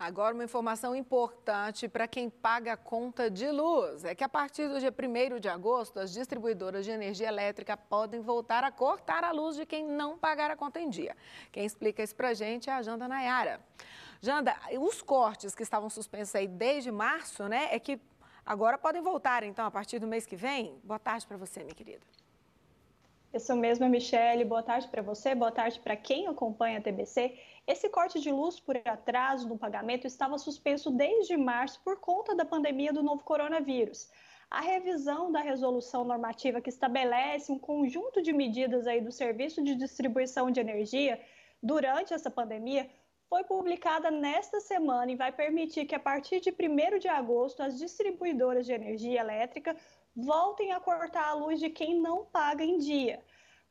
Agora, uma informação importante para quem paga a conta de luz é que a partir do dia 1 de agosto, as distribuidoras de energia elétrica podem voltar a cortar a luz de quem não pagar a conta em dia. Quem explica isso para a gente é a Janda Nayara. Janda, os cortes que estavam suspensos aí desde março, né, é que agora podem voltar, então, a partir do mês que vem? Boa tarde para você, minha querida. Isso mesmo, Michele. Boa tarde para você, boa tarde para quem acompanha a TBC. Esse corte de luz por atraso no pagamento estava suspenso desde março por conta da pandemia do novo coronavírus. A revisão da resolução normativa que estabelece um conjunto de medidas aí do serviço de distribuição de energia durante essa pandemia foi publicada nesta semana e vai permitir que, a partir de 1 de agosto, as distribuidoras de energia elétrica voltem a cortar a luz de quem não paga em dia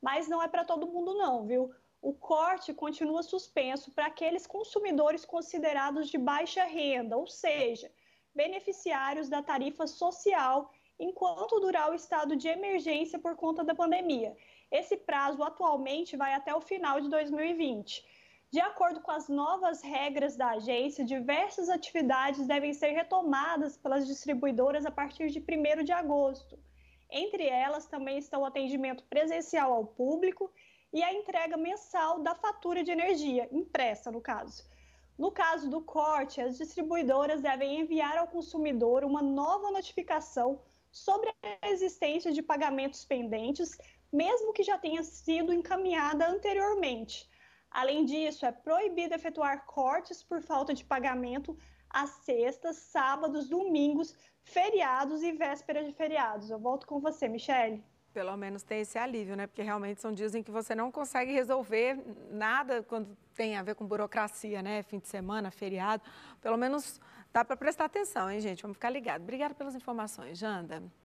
mas não é para todo mundo não, viu? O corte continua suspenso para aqueles consumidores considerados de baixa renda, ou seja, beneficiários da tarifa social enquanto durar o estado de emergência por conta da pandemia. Esse prazo atualmente vai até o final de 2020. De acordo com as novas regras da agência, diversas atividades devem ser retomadas pelas distribuidoras a partir de 1 de agosto. Entre elas também estão o atendimento presencial ao público e a entrega mensal da fatura de energia, impressa no caso. No caso do corte, as distribuidoras devem enviar ao consumidor uma nova notificação sobre a existência de pagamentos pendentes, mesmo que já tenha sido encaminhada anteriormente. Além disso, é proibido efetuar cortes por falta de pagamento às sextas, sábados, domingos, feriados e véspera de feriados. Eu volto com você, Michele. Pelo menos tem esse alívio, né? Porque realmente são dias em que você não consegue resolver nada quando tem a ver com burocracia, né? Fim de semana, feriado. Pelo menos dá para prestar atenção, hein, gente? Vamos ficar ligado. Obrigada pelas informações, Janda.